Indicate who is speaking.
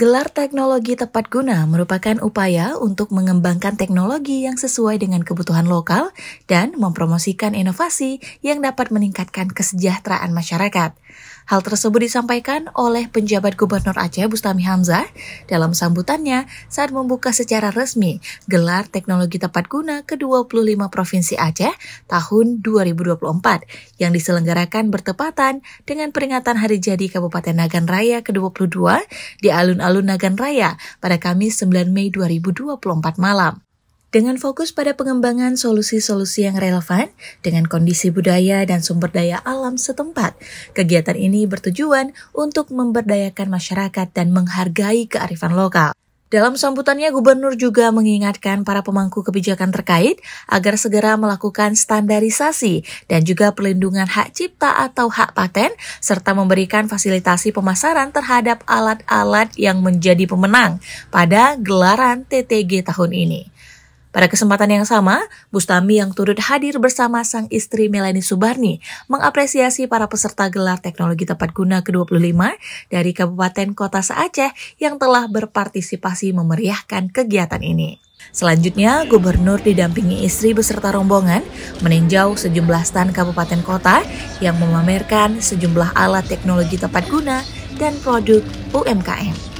Speaker 1: Gelar teknologi tepat guna merupakan upaya untuk mengembangkan teknologi yang sesuai dengan kebutuhan lokal dan mempromosikan inovasi yang dapat meningkatkan kesejahteraan masyarakat. Hal tersebut disampaikan oleh penjabat Gubernur Aceh Bustami Hamzah dalam sambutannya saat membuka secara resmi gelar teknologi tepat guna ke-25 Provinsi Aceh tahun 2024 yang diselenggarakan bertepatan dengan peringatan Hari Jadi Kabupaten Nagan Raya ke-22 di Alun-Alun Nagan Raya pada Kamis 9 Mei 2024 malam dengan fokus pada pengembangan solusi-solusi yang relevan dengan kondisi budaya dan sumber daya alam setempat. Kegiatan ini bertujuan untuk memberdayakan masyarakat dan menghargai kearifan lokal. Dalam sambutannya, Gubernur juga mengingatkan para pemangku kebijakan terkait agar segera melakukan standarisasi dan juga perlindungan hak cipta atau hak paten, serta memberikan fasilitasi pemasaran terhadap alat-alat yang menjadi pemenang pada gelaran TTG tahun ini. Pada kesempatan yang sama, Bustami yang turut hadir bersama sang istri Melani Subarni mengapresiasi para peserta gelar teknologi tepat guna ke-25 dari Kabupaten Kota Aceh yang telah berpartisipasi memeriahkan kegiatan ini. Selanjutnya, gubernur didampingi istri beserta rombongan meninjau sejumlah stan kabupaten kota yang memamerkan sejumlah alat teknologi tepat guna dan produk UMKM.